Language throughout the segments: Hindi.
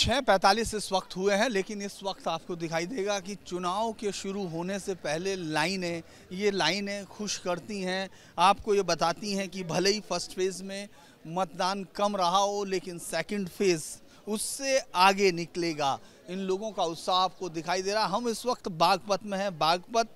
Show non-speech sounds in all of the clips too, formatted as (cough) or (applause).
छः पैंतालीस इस वक्त हुए हैं लेकिन इस वक्त आपको दिखाई देगा कि चुनाव के शुरू होने से पहले लाइनें ये लाइनें खुश करती हैं आपको ये बताती हैं कि भले ही फर्स्ट फेज़ में मतदान कम रहा हो लेकिन सेकंड फेज़ उससे आगे निकलेगा इन लोगों का उत्साह आपको दिखाई दे रहा हम इस वक्त बागपत में हैं बागपत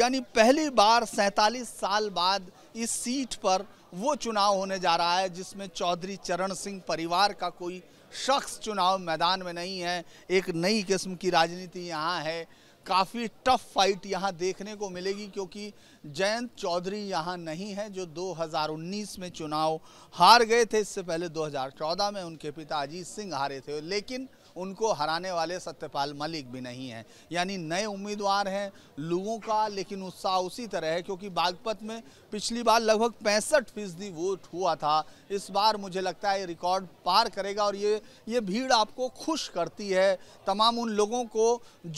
यानी पहली बार सैंतालीस साल बाद इस सीट पर वो चुनाव होने जा रहा है जिसमें चौधरी चरण सिंह परिवार का कोई शख्स चुनाव मैदान में नहीं है एक नई किस्म की राजनीति यहाँ है काफ़ी टफ फाइट यहाँ देखने को मिलेगी क्योंकि जयंत चौधरी यहाँ नहीं है जो 2019 में चुनाव हार गए थे इससे पहले 2014 में उनके पिता अजीत सिंह हारे थे लेकिन उनको हराने वाले सत्यपाल मलिक भी नहीं हैं यानी नए उम्मीदवार हैं लोगों का लेकिन उत्साह उसी तरह है क्योंकि बागपत में पिछली बार लगभग पैंसठ फीसदी वोट हुआ था इस बार मुझे लगता है ये रिकॉर्ड पार करेगा और ये ये भीड़ आपको खुश करती है तमाम उन लोगों को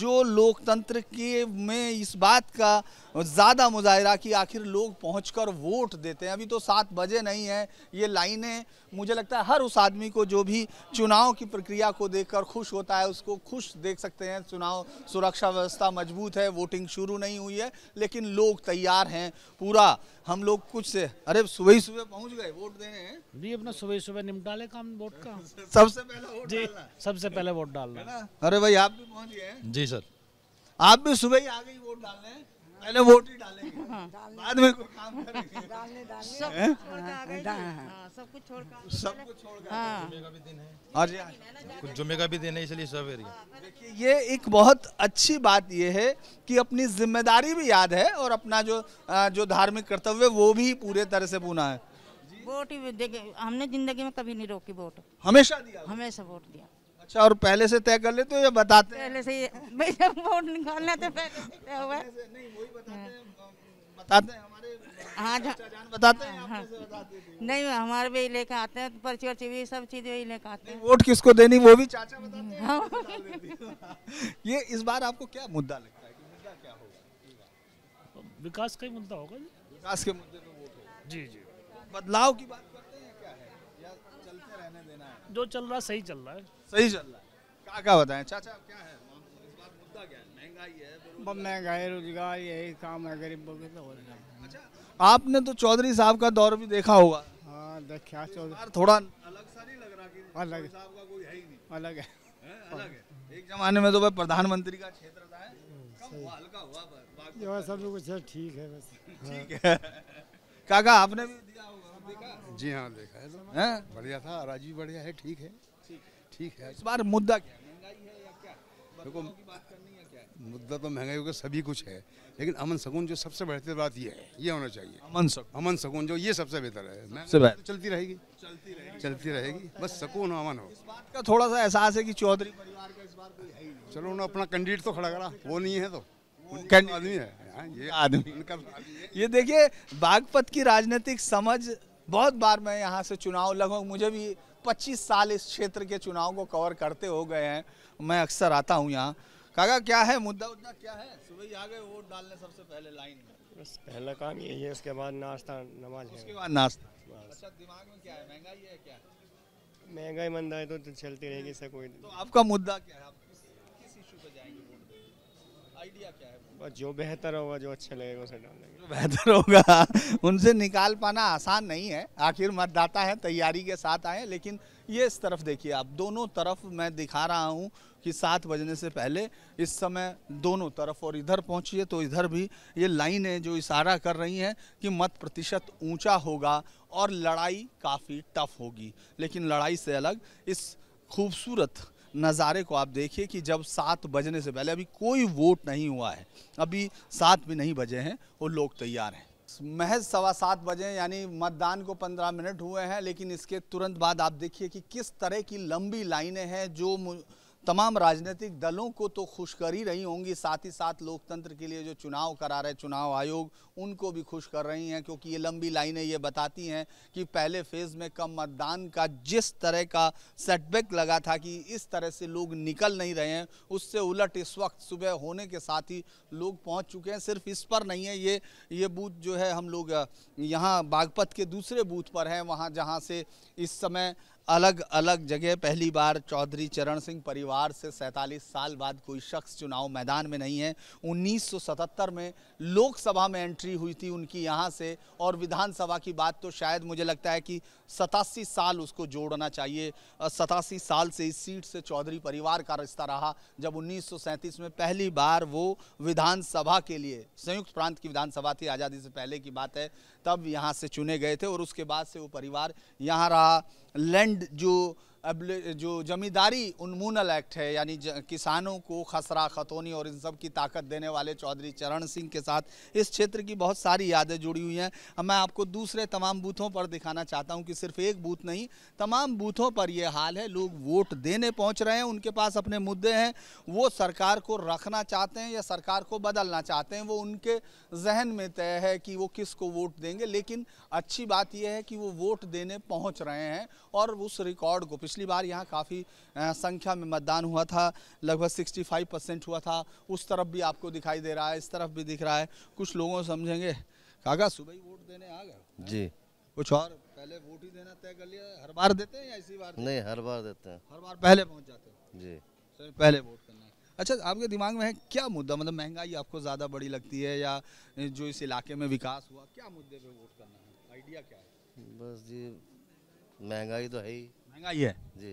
जो लोकतंत्र के में इस बात का ज़्यादा मुजाहरा कि आखिर लोग कर वोट देते हैं अभी तो सात बजे नहीं है ये लाइनें मुझे लगता है हर उस आदमी को जो भी चुनाव की प्रक्रिया को कर खुश होता है उसको खुश देख सकते हैं चुनाव सुरक्षा व्यवस्था मजबूत है वोटिंग शुरू नहीं हुई है लेकिन लोग तैयार हैं पूरा हम लोग कुछ से अरे सुबह ही सुबह पहुंच गए वोट देने हैं जी अपना सुबह सुबह निपटा ले काम वोट का (laughs) सबसे पहले वोट जी सबसे पहले वोट डालना अरे भाई आप भी पहुंच गए जी सर आप भी सुबह ही आ गई वोट डालने पहले वोट ही डालेंगे हाँ। बाद में कोई काम करेंगे (laughs) डालने डालने सब कुछ छोड़ हाँ, हाँ, सब कुछ छोड़ कर जुमे का भी दिन है इसलिए सब एरिया ये एक बहुत अच्छी बात ये है कि अपनी जिम्मेदारी भी याद है और अपना जो जो धार्मिक कर्तव्य वो भी पूरे तरह से पूना है वोट ही देखे हमने जिंदगी में कभी नहीं रोकी वोट हमेशा दिया हमेशा वोट दिया अच्छा और पहले से तय कर लेते हो या बताते पहले से मैं जब वोट निकालना तो पहले से तय हुआ है बताते हैं हमारे हाँ जान बताते हैं हाँ, नहीं हमारे भी लेकर आते हैं पर्ची वर्ची भी सब चीज वही लेकर आते हैं वोट किसको देनी वो भी चाचा बताते हैं हाँ। (laughs) ये इस बार आपको क्या मुद्दा लगता है मुद्दा क्या होगा विकास का ही मुद्दा होगा विकास के मुद्दे पे वोट होगा जी जी बदलाव की बात चलते रहने देना है जो चल रहा सही चल रहा है सही चल रहा है क्या क्या बताएं चाचा क्या है मुद्दा क्या है महंगाई है महंगाई रोजगार यही काम है गरीबों के तो अच्छा आपने तो चौधरी साहब का दौर भी देखा होगा हाँ देखा चौधरी थोड़ा अलग सा नहीं लग रहा कि अलग साहब का कोई है ही नहीं अलग है अलग है एक जमाने में तो भाई प्रधानमंत्री का क्षेत्र था हम्म, हल्का हुआ सब कुछ ठीक है बस ठीक है (laughs) काका आपने भी दिया होगा जी हाँ देखा है तो। बढ़िया था राजीव बढ़िया है ठीक है ठीक है इस बार मुद्दा क्या देखो मुद्दा तो महंगाई का सभी कुछ है लेकिन अमन सकून जो सबसे बेहतर बात ये है ये होना चाहिए अमन सकून अमन सकून जो ये सबसे बेहतर है सबसे बेहतर तो चलती रहेगी चलती रहेगी चलती रहेगी बस सकून हो अमन हो इस बात का थोड़ा सा एहसास है कि चौधरी परिवार का इस बार कोई है ही नहीं चलो उन्होंने अपना कैंडिडेट तो खड़ा करा वो नहीं है तो, तो आदमी है हाँ, ये आदमी ये देखिए बागपत की राजनीतिक समझ बहुत बार मैं यहाँ से चुनाव लगभग मुझे भी 25 साल इस क्षेत्र के चुनाव को कवर करते हो गए हैं मैं अक्सर आता हूँ यहाँ काका क्या है मुद्दा उद्दा क्या है सुबह आ गए वोट डालने सबसे पहले लाइन में बस पहला काम यही है उसके बाद नाश्ता नमाज उसके बाद नाश्ता अच्छा दिमाग में क्या है महंगाई है क्या महंगाई मंदाई तो चलती रहेगी हाँ। सर कोई तो आपका मुद्दा क्या है आप किस इशू पर जाएंगे आइडिया क्या है जो बेहतर होगा जो अच्छा लगेगा उसे डालेंगे बेहतर होगा उनसे निकाल पाना आसान नहीं है आखिर मतदाता है तैयारी के साथ आए लेकिन ये इस तरफ देखिए आप दोनों तरफ मैं दिखा रहा हूँ कि सात बजने से पहले इस समय दोनों तरफ और इधर पहुँचिए तो इधर भी ये लाइन है जो इशारा कर रही हैं कि मत प्रतिशत ऊँचा होगा और लड़ाई काफ़ी टफ होगी लेकिन लड़ाई से अलग इस खूबसूरत नज़ारे को आप देखिए कि जब सात बजने से पहले अभी कोई वोट नहीं हुआ है अभी सात भी नहीं बजे हैं और लोग तैयार हैं महज सवा सात बजे यानी मतदान को पंद्रह मिनट हुए हैं लेकिन इसके तुरंत बाद आप देखिए कि किस तरह की लंबी लाइनें हैं जो तमाम राजनीतिक दलों को तो खुश कर ही रही होंगी साथ ही साथ लोकतंत्र के लिए जो चुनाव करा रहे चुनाव आयोग उनको भी खुश कर रही हैं क्योंकि ये लंबी लाइनें ये बताती हैं कि पहले फेज़ में कम मतदान का जिस तरह का सेटबैक लगा था कि इस तरह से लोग निकल नहीं रहे हैं उससे उलट इस वक्त सुबह होने के साथ ही लोग पहुँच चुके हैं सिर्फ इस पर नहीं है ये ये बूथ जो है हम लोग यहाँ बागपत के दूसरे बूथ पर हैं वहाँ जहाँ से इस समय अलग अलग जगह पहली बार चौधरी चरण सिंह परिवार से 47 साल बाद कोई शख्स चुनाव मैदान में नहीं है 1977 में लोकसभा में एंट्री हुई थी उनकी यहाँ से और विधानसभा की बात तो शायद मुझे लगता है कि सतासी साल उसको जोड़ना चाहिए सतासी साल से इस सीट से चौधरी परिवार का रिश्ता रहा जब उन्नीस में पहली बार वो विधानसभा के लिए संयुक्त प्रांत की विधानसभा थी आज़ादी से पहले की बात है तब यहाँ से चुने गए थे और उसके बाद से वो परिवार यहाँ रहा लैंड जो अब जो जमींदारी उन्मूनल एक्ट है यानी किसानों को खसरा खतौनी और इन सब की ताकत देने वाले चौधरी चरण सिंह के साथ इस क्षेत्र की बहुत सारी यादें जुड़ी हुई हैं मैं आपको दूसरे तमाम बूथों पर दिखाना चाहता हूं कि सिर्फ एक बूथ नहीं तमाम बूथों पर यह हाल है लोग वोट देने पहुंच रहे हैं उनके पास अपने मुद्दे हैं वो सरकार को रखना चाहते हैं या सरकार को बदलना चाहते हैं वो उनके जहन में तय है कि वो किस को वोट देंगे लेकिन अच्छी बात यह है कि वो वोट देने पहुँच रहे हैं और उस रिकॉर्ड को पिछली बार यहाँ काफ़ी संख्या में मतदान हुआ था लगभग 65 परसेंट हुआ था उस तरफ भी आपको दिखाई दे रहा है इस तरफ भी दिख रहा है कुछ लोगों समझेंगे काका सुबह ही वोट देने आ गए जी कुछ और पहले वोट ही देना तय कर लिया हर बार देते हैं या इसी बार नहीं हर बार देते हैं हर बार पहले पहुँच जाते हैं जी तो पहले वोट करना अच्छा आपके दिमाग में है क्या मुद्दा मतलब महंगाई आपको ज़्यादा बड़ी लगती है या जो इस इलाके में विकास हुआ क्या मुद्दे पे वोट करना है आइडिया क्या है बस जी महंगाई तो है ही महंगाई है जी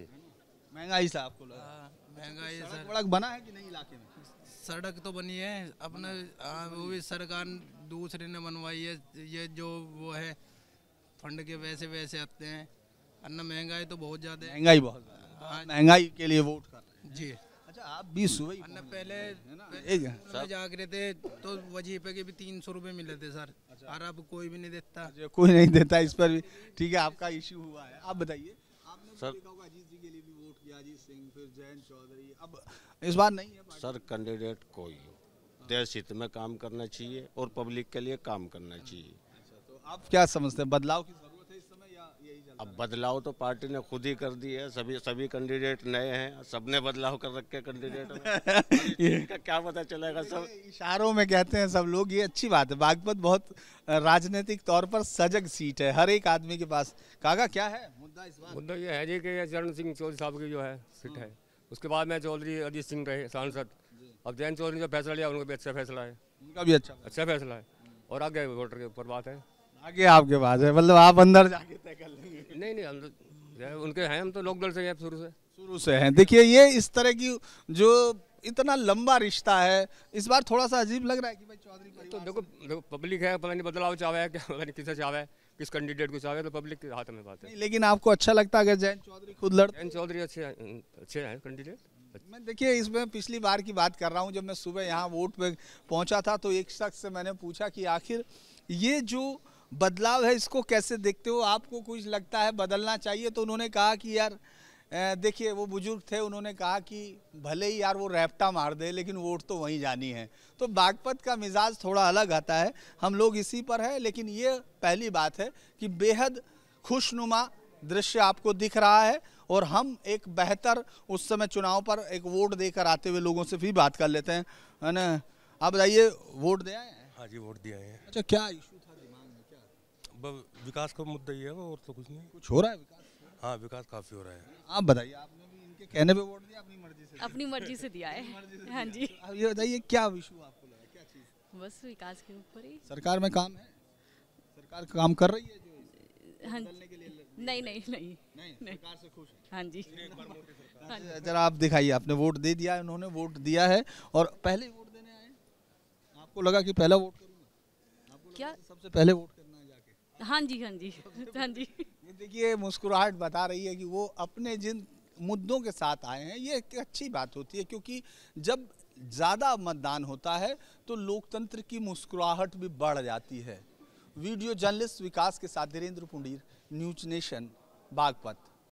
महंगाई से आपको हाँ, अच्छा, तो महंगाई सर सड़क बना है कि नहीं इलाके में सड़क तो बनी है अपने हाँ, वो भी सरकार दूसरे ने बनवाई है ये जो वो है फंड के वैसे वैसे आते हैं अन्ना महंगाई तो बहुत ज़्यादा महंगाई बहुत हाँ। महंगाई के लिए वोट कर रहे हैं जी अच्छा आप भी सुबह अन्ना पहले जाग रहे थे तो वजीफे के भी तीन सौ रूपये मिले थे सर अच्छा। और अब कोई भी नहीं देता अच्छा, कोई नहीं देता इस पर भी ठीक है आपका इश्यू हुआ है आप बताइए सर इस बार नहीं है सर कैंडिडेट कोई हो देश हित में काम करना चाहिए और पब्लिक के लिए काम करना चाहिए अच्छा, तो आप क्या समझते हैं बदलाव की जरूरत है इस समय या यही अब बदलाव तो पार्टी ने खुद ही कर दी है सभी सभी कैंडिडेट नए हैं सबने बदलाव कर रखे कैंडिडेट (laughs) क्या पता चलेगा सब इशारों में कहते हैं सब लोग ये अच्छी बात है बागपत बहुत राजनीतिक तौर पर सजग सीट है हर एक आदमी के पास कागा क्या है मुद्दा ये है जी कि चरण सिंह चौधरी साहब की जो है फिट हाँ। है उसके बाद में चौधरी अजीत सिंह रहे सांसद अब जैन चौधरी ने जो फैसला लिया उनका भी अच्छा फैसला है उनका भी अच्छा अच्छा फैसला है और आगे वोटर के ऊपर बात है आगे आपके पास है मतलब आप अंदर जाके तय कर लेंगे नहीं नहीं हम तो उनके हैं हम तो लोकदल से हैं शुरू से शुरू से हैं देखिए ये इस तरह की जो इतना लंबा रिश्ता है इस बार थोड़ा सा अजीब लग रहा है कि भाई चौधरी तो देखो देखो पब्लिक है पता नहीं बदलाव चाहे क्या पता नहीं किसे चाहे किस कैंडिडेट को चाहे तो पब्लिक के हाथ में बात है लेकिन आपको अच्छा लगता है अगर जैन चौधरी खुद लड़ जैन चौधरी अच्छे अच्छे हैं कैंडिडेट मैं देखिए इसमें पिछली बार की बात कर रहा हूँ जब मैं सुबह यहाँ वोट पे पहुँचा था तो एक शख्स से मैंने पूछा कि आखिर ये जो बदलाव है इसको कैसे देखते हो आपको कुछ लगता है बदलना चाहिए तो उन्होंने कहा कि यार देखिए वो बुजुर्ग थे उन्होंने कहा कि भले ही यार वो रैप्टा मार दे लेकिन वोट तो वहीं जानी है तो बागपत का मिजाज थोड़ा अलग आता है हम लोग इसी पर है लेकिन ये पहली बात है कि बेहद खुशनुमा दृश्य आपको दिख रहा है और हम एक बेहतर उस समय चुनाव पर एक वोट देकर आते हुए लोगों से भी बात कर लेते हैं है ना आप बताइए वोट दिया है हाँ जी वोट दिया है अच्छा क्या इशू था दिमाग में क्या विकास का मुद्दा ही है और तो कुछ नहीं कुछ हो रहा है विकास हाँ विकास काफ़ी हो रहा है आप बताइए आपने भी इनके कहने पे वोट दिया अपनी मर्जी से अपनी मर्जी से दिया है (laughs) हाँ जी अब ये बताइए क्या इशू आपको लगा क्या चीज़ बस विकास के ऊपर ही सरकार में काम है सरकार काम कर रही है जो हाँ नहीं नहीं नहीं सरकार से खुश हाँ जी हाँ जरा आप दिखाइए आपने वोट दे दिया है उन्होंने वोट दिया है और पहले वोट देने आए आपको लगा कि पहला वोट करूंगा क्या सबसे पहले वोट हाँ जी हाँ जी हाँ जी ये देखिए मुस्कुराहट बता रही है कि वो अपने जिन मुद्दों के साथ आए हैं ये एक अच्छी बात होती है क्योंकि जब ज़्यादा मतदान होता है तो लोकतंत्र की मुस्कुराहट भी बढ़ जाती है वीडियो जर्नलिस्ट विकास के साथ धीरेन्द्र पुंडीर न्यूज नेशन बागपत